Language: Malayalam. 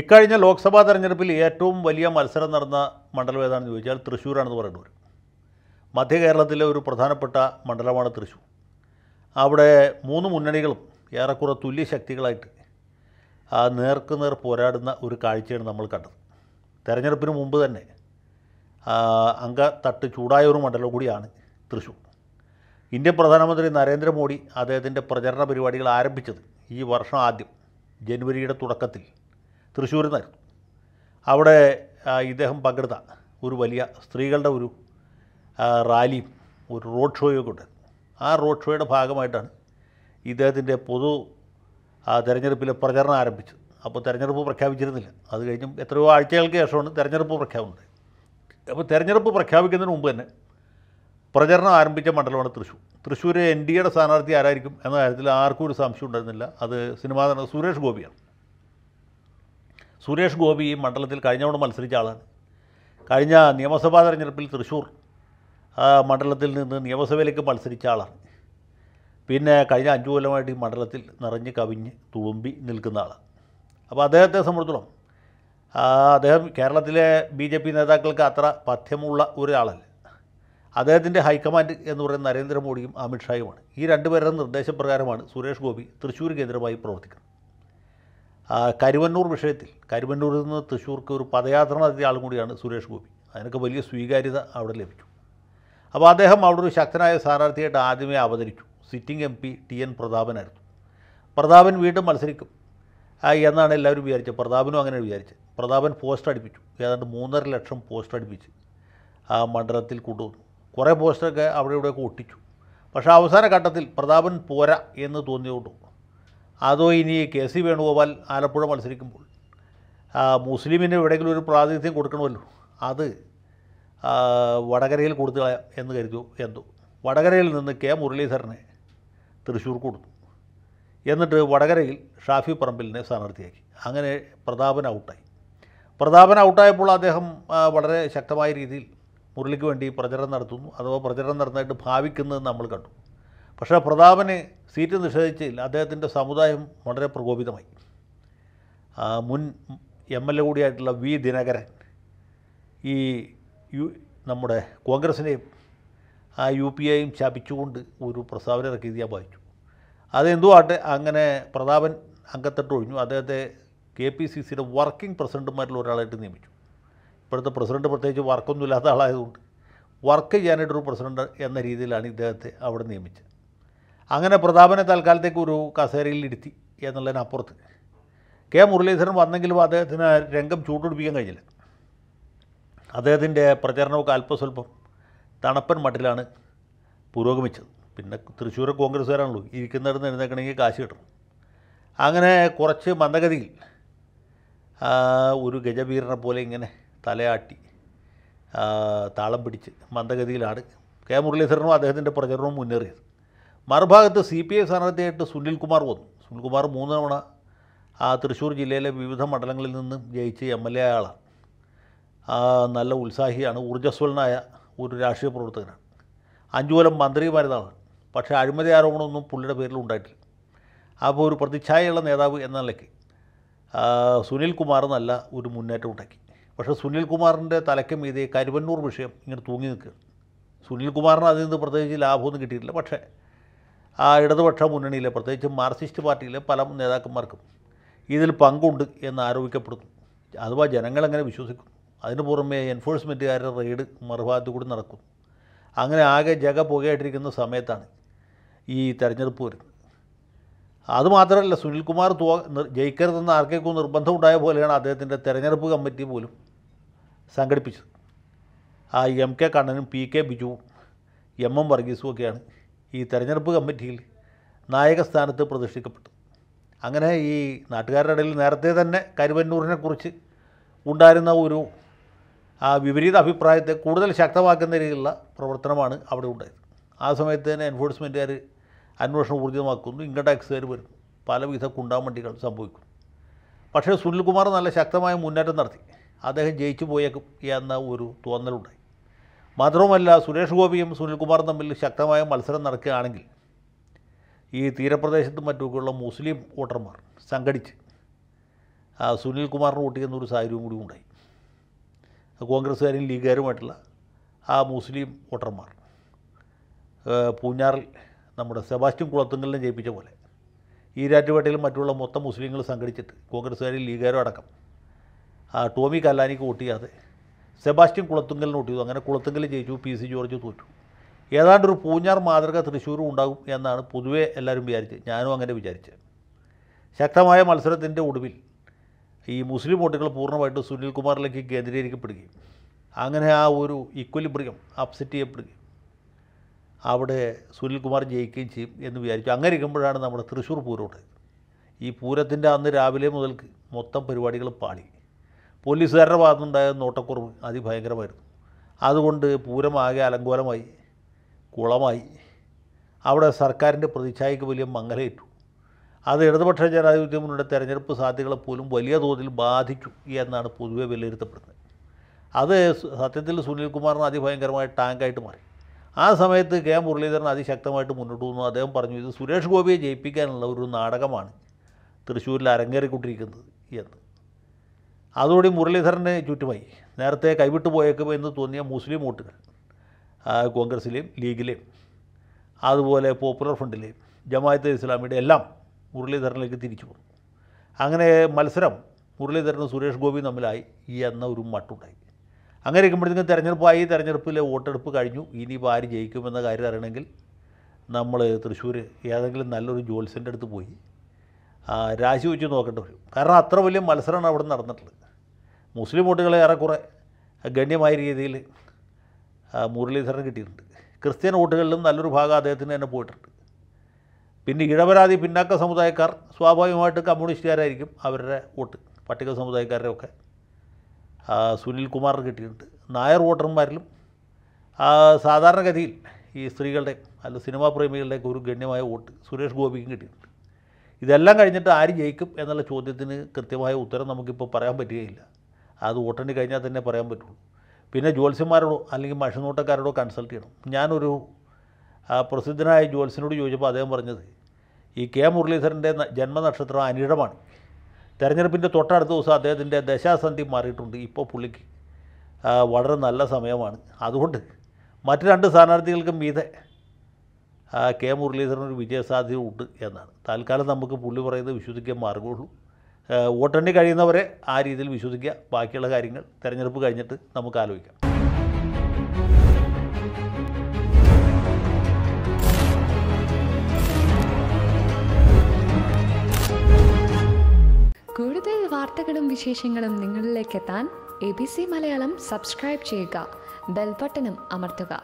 ഇക്കഴിഞ്ഞ ലോക്സഭാ തെരഞ്ഞെടുപ്പിൽ ഏറ്റവും വലിയ മത്സരം നടന്ന മണ്ഡലം ഏതാണെന്ന് ചോദിച്ചാൽ തൃശ്ശൂരാണെന്ന് വരും മധ്യ കേരളത്തിലെ ഒരു പ്രധാനപ്പെട്ട മണ്ഡലമാണ് തൃശ്ശൂർ അവിടെ മൂന്ന് മുന്നണികളും ഏറെക്കുറെ തുല്യ ശക്തികളായിട്ട് നേർക്കുനേർ പോരാടുന്ന ഒരു കാഴ്ചയാണ് നമ്മൾ കണ്ടത് തെരഞ്ഞെടുപ്പിന് മുമ്പ് തന്നെ അങ്ക തട്ട് ചൂടായ ഒരു മണ്ഡലം കൂടിയാണ് തൃശ്ശൂർ ഇന്ത്യൻ പ്രധാനമന്ത്രി നരേന്ദ്രമോദി അദ്ദേഹത്തിൻ്റെ പ്രചരണ പരിപാടികൾ ആരംഭിച്ചത് ഈ വർഷം ആദ്യം ജനുവരിയുടെ തുടക്കത്തിൽ തൃശ്ശൂരിൽ നിന്നായിരുന്നു അവിടെ ഇദ്ദേഹം പങ്കെടുത്ത ഒരു വലിയ സ്ത്രീകളുടെ ഒരു റാലിയും ഒരു റോഡ് ഒക്കെ ഉണ്ടായിരുന്നു ആ റോഡ് ഷോയുടെ ഭാഗമായിട്ടാണ് ഇദ്ദേഹത്തിൻ്റെ പൊതു തെരഞ്ഞെടുപ്പിലെ പ്രചരണം ആരംഭിച്ചത് അപ്പോൾ തിരഞ്ഞെടുപ്പ് പ്രഖ്യാപിച്ചിരുന്നില്ല അത് കഴിഞ്ഞും എത്രയോ ആഴ്ചകൾക്ക് ശേഷമാണ് തിരഞ്ഞെടുപ്പ് പ്രഖ്യാപനം അപ്പോൾ തിരഞ്ഞെടുപ്പ് പ്രഖ്യാപിക്കുന്നതിന് മുമ്പ് തന്നെ പ്രചരണം ആരംഭിച്ച മണ്ഡലമാണ് തൃശ്ശൂർ തൃശ്ശൂർ എൻ ഡി എയുടെ സ്ഥാനാർത്ഥി ആരായിരിക്കും എന്ന കാര്യത്തിൽ ആർക്കും ഒരു സംശയം ഉണ്ടായിരുന്നില്ല അത് സിനിമാ സുരേഷ് ഗോപിയാണ് സുരേഷ് ഗോപി ഈ മണ്ഡലത്തിൽ കഴിഞ്ഞ മത്സരിച്ച ആളാണ് കഴിഞ്ഞ നിയമസഭാ തെരഞ്ഞെടുപ്പിൽ തൃശ്ശൂർ മണ്ഡലത്തിൽ നിന്ന് നിയമസഭയിലേക്ക് മത്സരിച്ച ആളാണ് പിന്നെ കഴിഞ്ഞ അഞ്ചു കൊല്ലമായിട്ട് ഈ മണ്ഡലത്തിൽ നിറഞ്ഞ് കവിഞ്ഞ് തൂമ്പി നിൽക്കുന്ന ആളാണ് അപ്പോൾ അദ്ദേഹത്തെ സംബന്ധിച്ചിടത്തോളം അദ്ദേഹം കേരളത്തിലെ ബി ജെ പി നേതാക്കൾക്ക് അത്ര പഥ്യമുള്ള ഒരാളല്ല അദ്ദേഹത്തിൻ്റെ ഹൈക്കമാൻഡ് എന്ന് പറയുന്ന നരേന്ദ്രമോദിയും അമിത്ഷായുമാണ് ഈ രണ്ടുപേരുടെ നിർദ്ദേശപ്രകാരമാണ് സുരേഷ് ഗോപി തൃശ്ശൂർ കേന്ദ്രമായി പ്രവർത്തിക്കുന്നത് കരുവന്നൂർ വിഷയത്തിൽ കരുവന്നൂരിൽ നിന്ന് തൃശ്ശൂർക്ക് ഒരു പദയാത്ര നടത്തിയ ആളും കൂടിയാണ് സുരേഷ് ഗോപി അതിനൊക്കെ വലിയ സ്വീകാര്യത അവിടെ ലഭിച്ചു അപ്പോൾ അദ്ദേഹം അവിടെ ഒരു ശക്തനായ സ്ഥാനാർത്ഥിയായിട്ട് ആദ്യമേ അവതരിച്ചു sitting M P T N പ്രതാപനായിരുന്നു പ്രതാപൻ വീണ്ടും മത്സരിക്കും എന്നാണ് എല്ലാവരും വിചാരിച്ചത് പ്രതാപനും അങ്ങനെ വിചാരിച്ചത് പ്രതാപൻ പോസ്റ്റർ അടിപ്പിച്ചു ഏതാണ്ട് മൂന്നര ലക്ഷം പോസ്റ്റർ അടിപ്പിച്ച് ആ മണ്ഡലത്തിൽ കൊണ്ടുവന്നു കുറേ പോസ്റ്ററൊക്കെ അവിടെ ഇവിടെയൊക്കെ ഒട്ടിച്ചു പക്ഷേ അവസാന ഘട്ടത്തിൽ പ്രതാപൻ പോരാ എന്ന് തോന്നിയോണ്ടു അതോ ഇനി കെ സി വേണുഗോപാൽ ആലപ്പുഴ മത്സരിക്കുമ്പോൾ മുസ്ലിമിന് എവിടെയെങ്കിലും ഒരു പ്രാതിനിധ്യം കൊടുക്കണമല്ലോ അത് വടകരയിൽ കൊടുത്തു എന്ന് കരുതു എന്തോ വടകരയിൽ നിന്ന് കെ മുരളീധരനെ തൃശ്ശൂർ കൊടുത്തു എന്നിട്ട് വടകരയിൽ ഷാഫി പറമ്പിലിനെ സ്ഥാനാർത്ഥിയാക്കി അങ്ങനെ പ്രതാപൻ ഔട്ടായി പ്രതാപൻ ഔട്ടായപ്പോൾ അദ്ദേഹം വളരെ ശക്തമായ രീതിയിൽ മുരളിക്ക് വേണ്ടി പ്രചരണം നടത്തുന്നു അഥവാ പ്രചരണം നടന്നതായിട്ട് ഭാവിക്കുന്നതെന്ന് നമ്മൾ കണ്ടു പക്ഷേ പ്രതാപന് സീറ്റ് നിഷേധിച്ചതിൽ അദ്ദേഹത്തിൻ്റെ സമുദായം വളരെ പ്രകോപിതമായി മുൻ എം എൽ എ കൂടിയായിട്ടുള്ള വി ദിനകരൻ ഈ യു നമ്മുടെ കോൺഗ്രസിനെയും ആ യു പി എയും ശപിച്ചുകൊണ്ട് ഒരു പ്രസ്താവന ഇറക്കിയത് ഞാൻ വായിച്ചു അതെന്തോ ആട്ടെ അങ്ങനെ പ്രതാപൻ അംഗത്തെട്ട് ഒഴിഞ്ഞു അദ്ദേഹത്തെ കെ പി സി സിയുടെ വർക്കിംഗ് പ്രസിഡൻറ്റുമാരിൽ ഒരാളായിട്ട് നിയമിച്ചു ഇപ്പോഴത്തെ പ്രസിഡന്റ് പ്രത്യേകിച്ച് വർക്കൊന്നുമില്ലാത്ത ആളായതുകൊണ്ട് വർക്ക് ചെയ്യാനായിട്ടൊരു പ്രസിഡന്റ് എന്ന രീതിയിലാണ് ഇദ്ദേഹത്തെ അവിടെ നിയമിച്ചത് അങ്ങനെ പ്രതാപനെ തൽക്കാലത്തേക്ക് ഒരു കസേരയിൽ ഇരുത്തി എന്നുള്ളതിനപ്പുറത്ത് കെ മുരളീധരൻ വന്നെങ്കിലും അദ്ദേഹത്തിന് രംഗം ചൂടുപിടിപ്പിക്കാൻ കഴിഞ്ഞില്ല അദ്ദേഹത്തിൻ്റെ പ്രചരണമൊക്കെ അല്പസ്വല്പം തണുപ്പൻ മട്ടിലാണ് പുരോഗമിച്ചത് പിന്നെ തൃശ്ശൂർ കോൺഗ്രസ്സുകാരാണല്ലോ ഇരിക്കുന്നിടത്ത് എഴുന്നേക്കണമെങ്കിൽ കാശ് കിട്ടണം അങ്ങനെ കുറച്ച് മന്ദഗതിയിൽ ഒരു ഗജവീരനെ പോലെ ഇങ്ങനെ തലയാട്ടി താളം പിടിച്ച് മന്ദഗതിയിലാണ് കെ മുരളീധരനും അദ്ദേഹത്തിൻ്റെ പ്രചരണവും മുന്നേറിയത് മറുഭാഗത്ത് സി പി ഐ സ്ഥാനാർത്ഥിയായിട്ട് സുനിൽകുമാർ വന്നു സുനിൽകുമാർ മൂന്ന് തവണ ആ തൃശ്ശൂർ ജില്ലയിലെ വിവിധ മണ്ഡലങ്ങളിൽ നിന്ന് ജയിച്ച് എം എൽ എ ആളാണ് നല്ല ഉത്സാഹിയാണ് ഊർജ്ജസ്വലനായ ഒരു രാഷ്ട്രീയ പ്രവർത്തകനാണ് അഞ്ചു കൊല്ലം മന്ത്രിമാരുന്നതാണ് പക്ഷേ അഴിമതി ആരോപണമൊന്നും പുള്ളിയുടെ പേരിൽ ഉണ്ടായിട്ടില്ല അപ്പോൾ ഒരു പ്രതിച്ഛായയുള്ള നേതാവ് എന്ന നിലയ്ക്ക് സുനിൽകുമാർ നല്ല ഒരു മുന്നേറ്റം ഉണ്ടാക്കി പക്ഷേ സുനിൽകുമാറിൻ്റെ കുമാറിൻ്റെ തലയ്ക്കും ഇതേ കരുവന്നൂർ വിഷയം ഇങ്ങനെ തൂങ്ങി നിൽക്കുക സുനിൽകുമാറിന് അതിൽ നിന്ന് പ്രത്യേകിച്ച് ലാഭമൊന്നും കിട്ടിയിട്ടില്ല പക്ഷേ ആ ഇടതുപക്ഷ മുന്നണിയിലെ പ്രത്യേകിച്ച് മാർക്സിസ്റ്റ് പാർട്ടിയിലെ പല നേതാക്കന്മാർക്കും ഇതിൽ പങ്കുണ്ട് എന്ന് ആരോപിക്കപ്പെടുന്നു അഥവാ ജനങ്ങളെങ്ങനെ വിശ്വസിക്കും അതിന് പുറമെ എൻഫോഴ്സ്മെൻറ്റുകാരുടെ റെയ്ഡ് മറുഭാഗത്തു കൂടി നടക്കും അങ്ങനെ ആകെ ജഗ പുകയായിട്ടിരിക്കുന്ന സമയത്താണ് ഈ തെരഞ്ഞെടുപ്പ് വരുന്നത് അതുമാത്രമല്ല സുനിൽകുമാർ തോ ജയിക്കരുതെന്ന് ആർക്കേക്കും നിർബന്ധമുണ്ടായ പോലെയാണ് അദ്ദേഹത്തിൻ്റെ തെരഞ്ഞെടുപ്പ് കമ്മിറ്റി പോലും സംഘടിപ്പിച്ചത് ആ എം കെ കണ്ണനും പി കെ ബിജുവും എം എം വർഗീസും ഒക്കെയാണ് ഈ തെരഞ്ഞെടുപ്പ് കമ്മിറ്റിയിൽ നായകസ്ഥാനത്ത് പ്രതിഷ്ഠിക്കപ്പെട്ടു അങ്ങനെ ഈ നാട്ടുകാരുടെ ഇടയിൽ നേരത്തെ തന്നെ കരുവന്നൂരിനെക്കുറിച്ച് ഉണ്ടായിരുന്ന ഒരു ആ വിപരീത അഭിപ്രായത്തെ കൂടുതൽ ശക്തമാക്കുന്ന രീതിയിലുള്ള പ്രവർത്തനമാണ് അവിടെ ഉണ്ടായത് ആ സമയത്ത് തന്നെ എൻഫോഴ്സ്മെൻറ്റുകാർ അന്വേഷണം ഊർജിതമാക്കുന്നു ഇൻകം ടാക്സുകാർ വരുന്നു പലവിധ കുണ്ടാമണ്ടികൾ സംഭവിക്കും പക്ഷേ സുനിൽകുമാർ നല്ല ശക്തമായ മുന്നേറ്റം നടത്തി അദ്ദേഹം ജയിച്ചു പോയേക്കും എന്ന ഒരു തോന്നലുണ്ടായി മാത്രവുമല്ല സുരേഷ് ഗോപിയും സുനിൽകുമാറും തമ്മിൽ ശക്തമായ മത്സരം നടക്കുകയാണെങ്കിൽ ഈ തീരപ്രദേശത്തും മറ്റുമൊക്കെയുള്ള മുസ്ലിം വോട്ടർമാർ സംഘടിച്ച് സുനിൽകുമാറിന് വോട്ട് ഒരു സാഹചര്യവും കൂടി ഉണ്ടായി കോൺഗ്രസ്സുകാരും ലീഗുകാരുമായിട്ടുള്ള ആ മുസ്ലിം വോട്ടർമാർ പൂഞ്ഞാറിൽ നമ്മുടെ സെബാസ്റ്റ്യൻ കുളത്തുങ്കലിനെ ജയിപ്പിച്ച പോലെ ഈരാറ്റുപേട്ടയിലും മറ്റുള്ള മൊത്തം മുസ്ലിങ്ങൾ സംഘടിച്ചിട്ട് കോൺഗ്രസ്സുകാരും ലീഗുകാരും അടക്കം ടോമി കല്ലാനിക്ക് വോട്ട് ചെയ്യാതെ സെബാസ്റ്റ്യൻ കുളത്തുങ്കലിന് ചെയ്തു അങ്ങനെ കുളത്തുങ്കൽ ജയിച്ചു പി സി ജോർജ് തോറ്റു ഏതാണ്ട് ഒരു പൂഞ്ഞാർ മാതൃക തൃശ്ശൂരും ഉണ്ടാകും എന്നാണ് പൊതുവെ എല്ലാവരും വിചാരിച്ചത് ഞാനും അങ്ങനെ വിചാരിച്ചത് ശക്തമായ മത്സരത്തിൻ്റെ ഒടുവിൽ ഈ മുസ്ലിം വോട്ടുകൾ പൂർണ്ണമായിട്ട് കുമാറിലേക്ക് കേന്ദ്രീകരിക്കപ്പെടുകയും അങ്ങനെ ആ ഒരു ഇക്വലിബ്രിയം അപ്സെറ്റ് ചെയ്യപ്പെടുകയും അവിടെ സുനിൽകുമാർ ജയിക്കുകയും ചെയ്യും എന്ന് വിചാരിച്ചു അങ്ങനെ ഇരിക്കുമ്പോഴാണ് നമ്മുടെ തൃശ്ശൂർ പൂരം ഉണ്ടായത് ഈ പൂരത്തിൻ്റെ അന്ന് രാവിലെ മുതൽക്ക് മൊത്തം പരിപാടികൾ പാളി പോലീസുകാരുടെ ഭാഗത്തുനിന്നുണ്ടായ നോട്ടക്കുറവ് അതിഭയങ്കരമായിരുന്നു അതുകൊണ്ട് പൂരമാകെ അലങ്കോലമായി കുളമായി അവിടെ സർക്കാരിൻ്റെ പ്രതിച്ഛായക്ക് വലിയ മംഗലേറ്റു അത് ഇടതുപക്ഷ ജനാധിപത്യ മുന്നണിയുടെ തെരഞ്ഞെടുപ്പ് സാധ്യതകളെ പോലും വലിയ തോതിൽ ബാധിച്ചു എന്നാണ് പൊതുവെ വിലയിരുത്തപ്പെടുന്നത് അത് സത്യത്തിൽ സുനിൽകുമാറിന് അതിഭയങ്കരമായ ടാങ്കായിട്ട് മാറി ആ സമയത്ത് കെ മുരളീധരൻ അതിശക്തമായിട്ട് മുന്നോട്ട് പോകുന്നു അദ്ദേഹം പറഞ്ഞു ഇത് സുരേഷ് ഗോപിയെ ജയിപ്പിക്കാനുള്ള ഒരു നാടകമാണ് തൃശ്ശൂരിൽ അരങ്ങേറിക്കൊണ്ടിരിക്കുന്നത് എന്ന് അതോടെ മുരളീധരന് ചുറ്റുമായി നേരത്തെ കൈവിട്ടു എന്ന് തോന്നിയ മുസ്ലിം വോട്ടുകൾ കോൺഗ്രസ്സിലെയും ലീഗിലെയും അതുപോലെ പോപ്പുലർ ഫ്രണ്ടിലെയും ജമാഅത്ത് ഇസ്ലാമിയുടെ എല്ലാം മുരളീധരനിലേക്ക് തിരിച്ചു വന്നു അങ്ങനെ മത്സരം മുരളീധരനും സുരേഷ് ഗോപി തമ്മിലായി എന്ന ഒരു മട്ടുണ്ടായി അങ്ങനെ ഇരിക്കുമ്പോഴത്തേക്കും തെരഞ്ഞെടുപ്പായി തെരഞ്ഞെടുപ്പിലെ വോട്ടെടുപ്പ് കഴിഞ്ഞു ഇനിയിപ്പോൾ ആര് ജയിക്കുമെന്ന കാര്യം അറിയണമെങ്കിൽ നമ്മൾ തൃശ്ശൂർ ഏതെങ്കിലും നല്ലൊരു ജോത്സ്യൻ്റെ അടുത്ത് പോയി രാശി വെച്ച് നോക്കേണ്ടി വരും കാരണം അത്ര വലിയ മത്സരമാണ് അവിടെ നടന്നിട്ടുള്ളത് മുസ്ലിം വോട്ടുകളെ ഏറെക്കുറെ ഗണ്യമായ രീതിയിൽ മുരളീധരന് കിട്ടിയിട്ടുണ്ട് ക്രിസ്ത്യൻ വോട്ടുകളിലും നല്ലൊരു ഭാഗം അദ്ദേഹത്തിന് തന്നെ പോയിട്ടുണ്ട് പിന്നെ ഇടപരാതി പിന്നാക്ക സമുദായക്കാർ സ്വാഭാവികമായിട്ട് കമ്മ്യൂണിസ്റ്റുകാരായിരിക്കും അവരുടെ വോട്ട് പട്ടിക സമുദായക്കാരുടെ ഒക്കെ സുനിൽ കുമാറിന് കിട്ടിയിട്ടുണ്ട് നായർ വോട്ടർമാരിലും സാധാരണഗതിയിൽ ഈ സ്ത്രീകളുടെ അല്ല സിനിമാ പ്രേമികളുടെയൊക്കെ ഒരു ഗണ്യമായ വോട്ട് സുരേഷ് ഗോപിക്കും കിട്ടിയിട്ടുണ്ട് ഇതെല്ലാം കഴിഞ്ഞിട്ട് ആര് ജയിക്കും എന്നുള്ള ചോദ്യത്തിന് കൃത്യമായ ഉത്തരം നമുക്കിപ്പോൾ പറയാൻ പറ്റുകയില്ല അത് വോട്ടിന് കഴിഞ്ഞാൽ തന്നെ പറയാൻ പറ്റുള്ളൂ പിന്നെ ജ്യോത്സ്യന്മാരോടോ അല്ലെങ്കിൽ മഷിനോട്ടക്കാരോടോ കൺസൾട്ട് ചെയ്യണം ഞാനൊരു പ്രസിദ്ധനായ ജ്യോത്സ്യനോട് ചോദിച്ചപ്പോൾ അദ്ദേഹം പറഞ്ഞത് ഈ കെ മുരളീധരൻ്റെ ജന്മനക്ഷത്രം അനിഴമാണ് തെരഞ്ഞെടുപ്പിൻ്റെ തൊട്ടടുത്ത ദിവസം അദ്ദേഹത്തിൻ്റെ ദശാസന്ധി മാറിയിട്ടുണ്ട് ഇപ്പോൾ പുള്ളിക്ക് വളരെ നല്ല സമയമാണ് അതുകൊണ്ട് മറ്റ് രണ്ട് സ്ഥാനാർത്ഥികൾക്കും മീതെ കെ മുരളീധരൻ ഒരു വിജയസാധ്യത ഉണ്ട് എന്നാണ് തൽക്കാലം നമുക്ക് പുള്ളി പറയുന്നത് വിശ്വസിക്കാൻ മാർഗമുള്ളൂ വോട്ടെണ്ണി കഴിയുന്നവരെ ആ രീതിയിൽ വിശ്വസിക്കുക ബാക്കിയുള്ള കാര്യങ്ങൾ തിരഞ്ഞെടുപ്പ് കഴിഞ്ഞിട്ട് നമുക്ക് ആലോചിക്കാം കൂടുതൽ വാർത്തകളും വിശേഷങ്ങളും നിങ്ങളിലേക്ക് എത്താൻ A B C Malayalam subscribe ചെയ്യുക ബെൽബട്ടനും അമർത്തുക